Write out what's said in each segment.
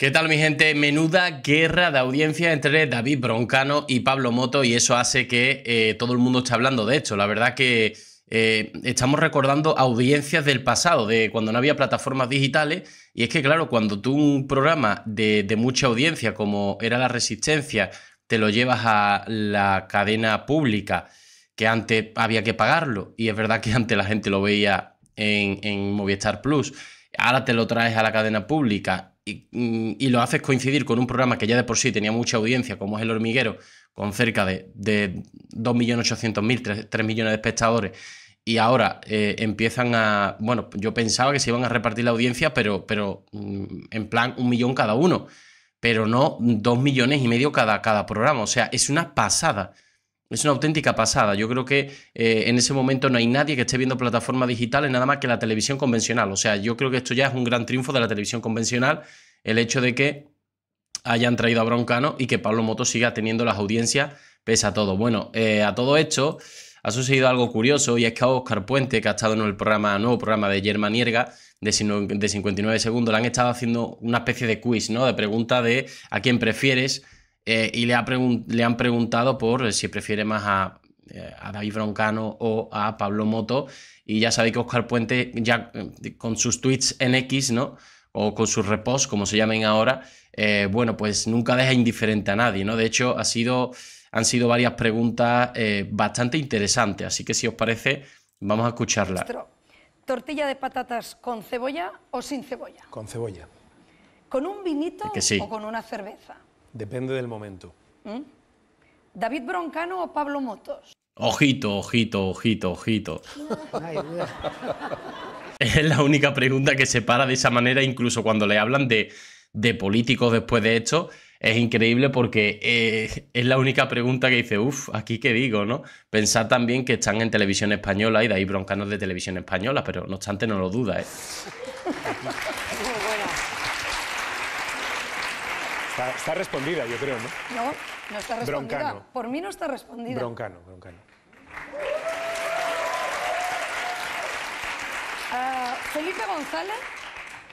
¿Qué tal mi gente? Menuda guerra de audiencia entre David Broncano y Pablo Moto y eso hace que eh, todo el mundo esté hablando de esto. La verdad que eh, estamos recordando audiencias del pasado, de cuando no había plataformas digitales. Y es que claro, cuando tú un programa de, mucha audiencia como era La Resistencia, te lo llevas a la cadena pública, que antes había que pagarlo, y es verdad que antes la gente lo veía en, en Movistar Plus, ahora te lo traes a la cadena pública Mm, y, lo haces coincidir con un programa que ya de por sí tenía mucha audiencia, como es El Hormiguero, con cerca de, 2.800.000, 3, millones de espectadores, y ahora eh, empiezan a. Bueno, yo pensaba que se iban a repartir la audiencia, pero, pero mm, en plan un millón cada uno, pero no dos millones y medio cada, cada programa. O sea, es una pasada. Es una auténtica pasada. Yo creo que eh, en ese momento no hay nadie que esté viendo plataformas digitales nada más que la televisión convencional. O sea, yo creo que esto ya es un gran triunfo de la televisión convencional, el hecho de que hayan traído a Broncano y que Pablo Moto siga teniendo las audiencias pese a todo. Bueno, eh, a todo esto ha sucedido algo curioso y es que a Oscar Puente, que ha estado en el programa, nuevo programa de Germán Nierga, de 59 segundos, le han estado haciendo una especie de quiz, ¿no? De pregunta de a quién prefieres eh, y le, han preguntado por eh, si prefiere más eh, a, David Broncano o a Pablo Moto. Y ya sabéis que Oscar Puente, ya con sus tweets en X, ¿no? O con sus repos, como se llamen ahora, bueno, pues nunca deja indiferente a nadie, ¿no? De hecho, ha sido, han sido varias preguntas bastante interesantes. Así que si os parece, vamos a escucharla. ¿Tortilla de patatas con cebolla o sin cebolla? Con cebolla. ¿Con un vinito o con una cerveza? Depende del momento. ¿Mm? ¿David Broncano o Pablo Motos? Ojito, ojito, ojito, ojito. es la única pregunta que se para de esa manera, incluso cuando le hablan de, políticos después de esto. Es increíble porque eh, es la única pregunta que dice, uff, aquí qué digo, ¿no? Pensar también que están en televisión española y de ahí broncanos de televisión española, pero no obstante no lo duda, ¿eh? Está, respondida, yo creo, ¿no? No, no está respondida. Por mí no está respondida. Broncano, broncano. Ah, Felipe González.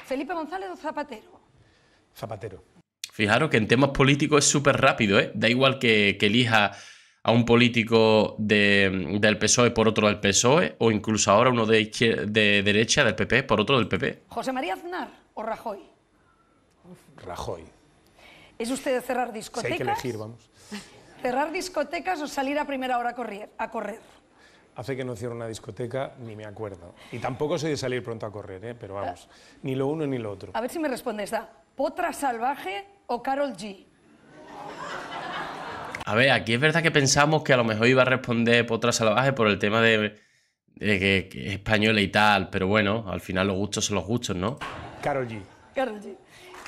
Felipe González o Zapatero. Zapatero. Fijaros que en temas políticos es súper rápido, ¿eh? Da igual que, elija a un político del PSOE por otro del PSOE o incluso ahora uno de, de derecha del PP por otro del PP. José María Aznar o Rajoy. Rajoy. ¿Es usted de cerrar discotecas? hay que elegir, vamos. ¿Cerrar discotecas o salir a primera hora a correr? A correr? Hace que no cierro una discoteca, ni me acuerdo. Y tampoco soy de salir pronto a correr, ¿eh? pero vamos, ni lo uno ni lo otro. A ver si me respondes, esta: ¿Potra salvaje o Carol G? A ver, aquí es verdad que pensamos que a lo mejor iba a responder Potra salvaje por el tema de, que, es española y tal, pero bueno, al final los gustos son los gustos, ¿no? Carol G. Carol G.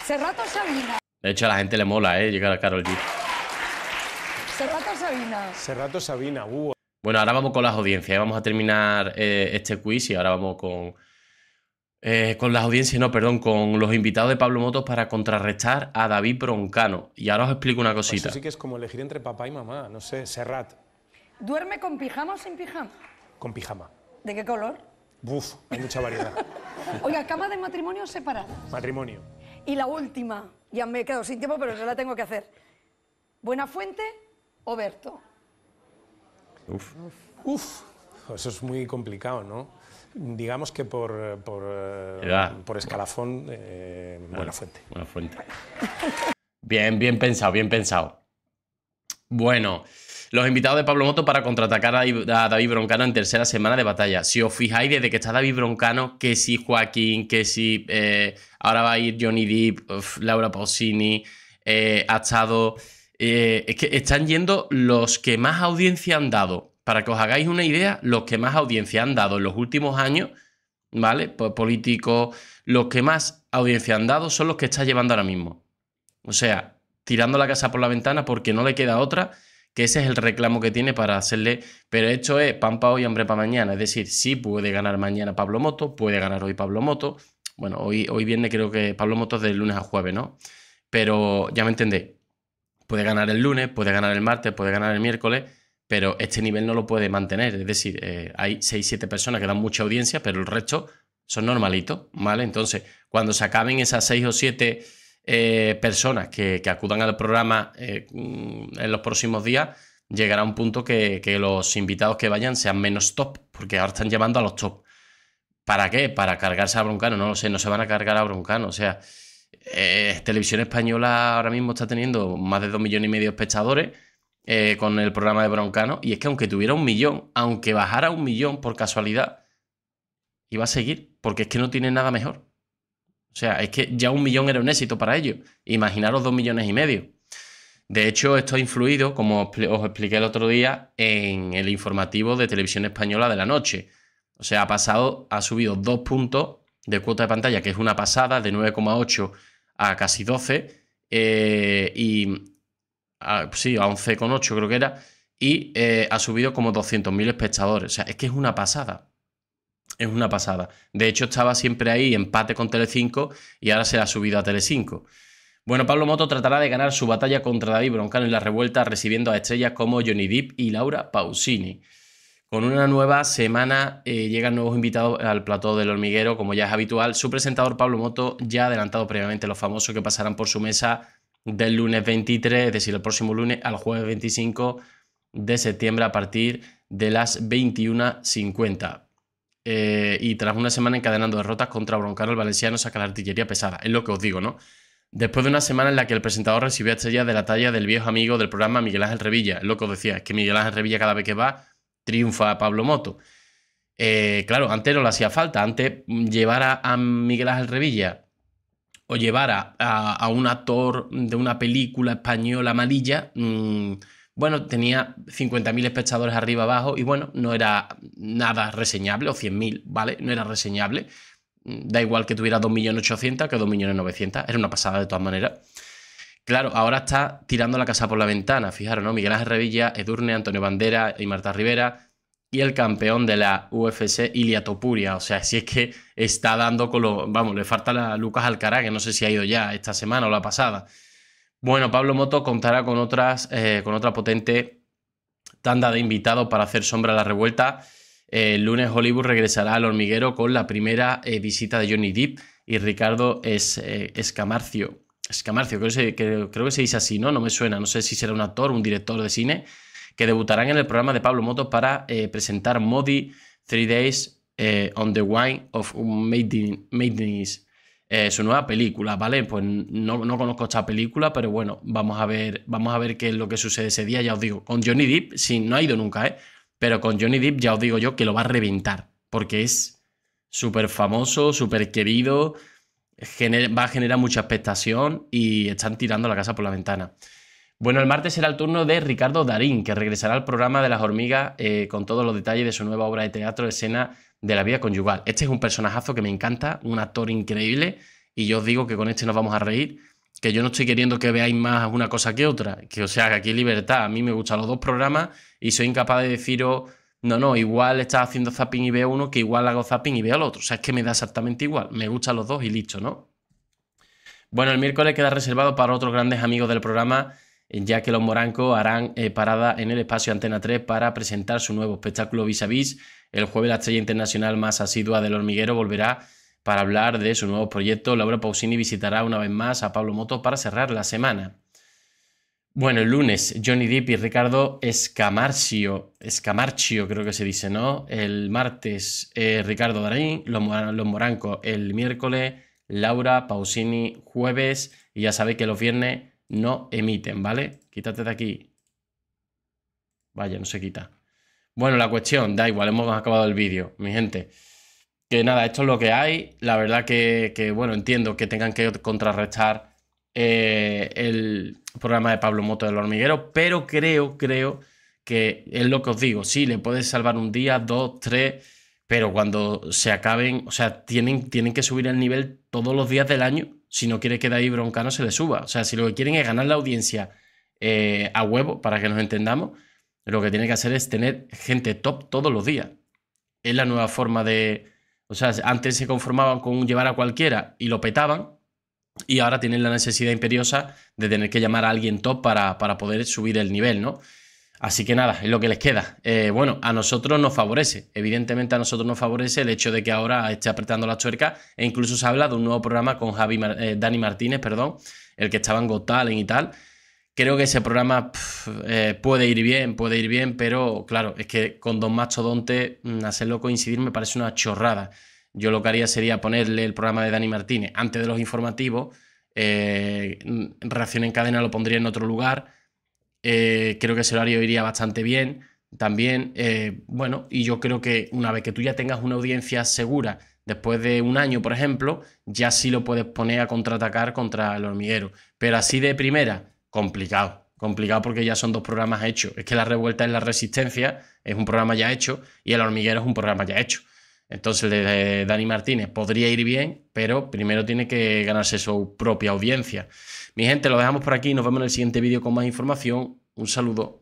Serrato Sabina. De hecho, a la gente le mola, ¿eh? Llegar a Carol G. Serrato Sabina. Serrato Sabina, uh. Bueno, ahora vamos con las audiencias. ¿eh? Vamos a terminar eh, este quiz y ahora vamos con. Eh, con las audiencias, no, perdón, con los invitados de Pablo Motos para contrarrestar a David Broncano. Y ahora os explico una pues cosita. sí que es como elegir entre papá y mamá, no sé, Serrat. ¿Duerme con pijama o sin pijama? Con pijama. ¿De qué color? Buf, hay mucha variedad. Oiga, ¿cama de matrimonio o separada? Matrimonio. Y la última, ya me he quedado sin tiempo, pero yo la tengo que hacer. Buena o Berto? Uf. Uf. Eso es muy complicado, ¿no? Digamos que por, por, eh, por escalafón, eh, Buena Fuente. Bien, bien pensado, bien pensado. Bueno. Los invitados de Pablo Moto para contraatacar a David Broncano en tercera semana de batalla. Si os fijáis, desde que está David Broncano, que si Joaquín, que si eh, ahora va a ir Johnny Depp, Laura Pausini, eh, ha estado. Eh, es que están yendo los que más audiencia han dado. Para que os hagáis una idea, los que más audiencia han dado en los últimos años, ¿vale? Pues políticos, los que más audiencia han dado son los que está llevando ahora mismo. O sea, tirando la casa por la ventana porque no le queda otra que ese es el reclamo que tiene para hacerle, pero esto es pan para hoy, hambre para mañana, es decir, sí puede ganar mañana Pablo Moto, puede ganar hoy Pablo Moto, bueno, hoy, hoy viernes creo que Pablo Moto es de lunes a jueves, ¿no? Pero ya me entendéis, puede ganar el lunes, puede ganar el martes, puede ganar el miércoles, pero este nivel no lo puede mantener, es decir, eh, hay 6-7 personas que dan mucha audiencia, pero el resto son normalitos, ¿vale? Entonces, cuando se acaben esas 6 o 7... Siete eh, personas que, acudan al programa eh, mm, en los próximos días, llegará un punto que, los invitados que vayan sean menos top, porque ahora están llevando a los top. ¿Para qué? Para cargarse a Broncano, no lo sé, no se van a cargar a Broncano. O sea, eh, Televisión Española ahora mismo está teniendo más de dos millones y medio de espectadores con el programa de Broncano, y es que aunque tuviera un millón, aunque bajara un millón por casualidad, iba a seguir, porque es que no tiene nada mejor. O sea, es que ya un millón era un éxito para ellos. Imaginaros dos millones y medio. De hecho, esto ha influido, como os expliqué el otro día, en el informativo de Televisión Española de la noche. O sea, ha pasado, ha subido dos puntos de cuota de pantalla, que es una pasada, de 9,8 a casi 12, eh, y a, sí, a 11,8 creo que era, y eh, ha subido como 200.000 espectadores. O sea, es que es una pasada es una pasada. De hecho, estaba siempre ahí, empate con tele 5 y ahora se ha subido a tele 5 Bueno, Pablo Moto tratará de ganar su batalla contra David Broncano en la revuelta, recibiendo a estrellas como Johnny Depp y Laura Pausini. Con una nueva semana eh, llegan nuevos invitados al plató del hormiguero, como ya es habitual. Su presentador Pablo Moto ya ha adelantado previamente los famosos que pasarán por su mesa del lunes 23, es decir, el próximo lunes al jueves 25 de septiembre a partir de las 21.50. Eh, y tras una semana encadenando derrotas contra broncar el valenciano saca la artillería pesada. Es lo que os digo, ¿no? Después de una semana en la que el presentador recibió estrellas de la talla del viejo amigo del programa Miguel Ángel Revilla, loco lo que os decía, es que Miguel Ángel Revilla cada vez que va triunfa a Pablo Moto. Eh, claro, antes no le hacía falta, antes llevara a Miguel Ángel Revilla o llevara a, un actor de una película española amarilla. Mm, bueno, tenía 50.000 espectadores arriba abajo y bueno, no era nada reseñable, o 100.000, ¿vale? No era reseñable. Mm, da igual que tuviera 2.800.000 que 2.900.000, era una pasada de todas maneras. Claro, ahora está tirando la casa por la ventana, fijaros, ¿no? Miguel Ángel Revilla, Edurne, Antonio Bandera y Marta Rivera y el campeón de la UFC, Ilia Topuria. O sea, si es que está dando con lo... Vamos, le falta la Lucas Alcará, que no sé si ha ido ya esta semana o la pasada. Bueno, Pablo Moto contará con, otras, eh, con otra potente tanda de invitados para hacer sombra a la revuelta. El lunes Hollywood regresará al hormiguero con la primera eh, visita de Johnny Depp y Ricardo es, eh, Escamarcio. Escamarcio, creo, que, creo, que se dice así, ¿no? No me suena, no sé si será un actor, un director de cine, que debutarán en el programa de Pablo Moto para presentar Modi Three Days on the Wine of Maidens. Eh, su nueva película, ¿vale? Pues no, no, conozco esta película, pero bueno, vamos a ver, vamos a ver qué es lo que sucede ese día, ya os digo, con Johnny Depp, sí, no ha ido nunca, ¿eh? Pero con Johnny Depp ya os digo yo que lo va a reventar, porque es súper famoso, súper querido, va a generar mucha expectación y están tirando la casa por la ventana. Bueno, el martes será el turno de Ricardo Darín, que regresará al programa de las hormigas eh, con todos los detalles de su nueva obra de teatro, escena de la vida conyugal. Este es un personajazo que me encanta, un actor increíble, y yo os digo que con este nos vamos a reír, que yo no estoy queriendo que veáis más una cosa que otra, que o sea, que aquí libertad, a mí me gustan los dos programas y soy incapaz de deciros, no, no, igual estás haciendo zapping y veo uno, que igual hago zapping y veo al otro, o sea, es que me da exactamente igual, me gustan los dos y listo, ¿no? Bueno, el miércoles queda reservado para otros grandes amigos del programa ya que los morancos harán eh, parada en el espacio Antena 3 para presentar su nuevo espectáculo Vis a Vis. El jueves la estrella internacional más asidua del hormiguero volverá para hablar de su nuevo proyecto. Laura Pausini visitará una vez más a Pablo Moto para cerrar la semana. Bueno, el lunes Johnny Depp y Ricardo Escamarcio, Escamarcio creo que se dice, ¿no? El martes eh, Ricardo Darín, los, los morancos el miércoles, Laura Pausini jueves y ya sabéis que los viernes no emiten, ¿vale? Quítate de aquí. Vaya, no se quita. Bueno, la cuestión, da igual, hemos acabado el vídeo, mi gente. Que nada, esto es lo que hay. La verdad que, bueno, entiendo que tengan que contrarrestar eh, el programa de Pablo Moto del hormiguero, pero creo, creo que es lo que os digo. Sí, le puedes salvar un día, dos, tres, pero cuando se acaben, o sea, tienen, tienen que subir el nivel todos los días del año si no quiere que bronca Broncano se le suba. O sea, si lo que quieren es ganar la audiencia eh, a huevo, para que nos entendamos, lo que tiene que hacer es tener gente top todos los días. Es la nueva forma de... O sea, antes se conformaban con llevar a cualquiera y lo petaban, y ahora tienen la necesidad imperiosa de tener que llamar a alguien top para, para poder subir el nivel, ¿no? Así que nada, es lo que les queda. Eh, bueno, a nosotros nos favorece. Evidentemente a nosotros nos favorece el hecho de que ahora esté apretando la tuerca. e incluso se hablado de un nuevo programa con Javi eh, Dani Martínez, perdón, el que estaba en Got y tal. Creo que ese programa eh, puede ir bien, puede ir bien, pero claro, es que con dos Donte mm, hacerlo coincidir me parece una chorrada. Yo lo que haría sería ponerle el programa de Dani Martínez antes de los informativos, mm, Reacción en cadena lo pondría en otro lugar eh, creo que ese horario iría bastante bien también. Eh, bueno, y yo creo que una vez que tú ya tengas una audiencia segura, después de un año, por ejemplo, ya sí lo puedes poner a contraatacar contra el hormiguero. Pero así de primera, complicado. Complicado porque ya son dos programas hechos. Es que La Revuelta en la Resistencia, es un programa ya hecho, y El Hormiguero es un programa ya hecho. Entonces, de Dani Martínez podría ir bien, pero primero tiene que ganarse su propia audiencia. Mi gente, lo dejamos por aquí. Nos vemos en el siguiente vídeo con más información. Un saludo.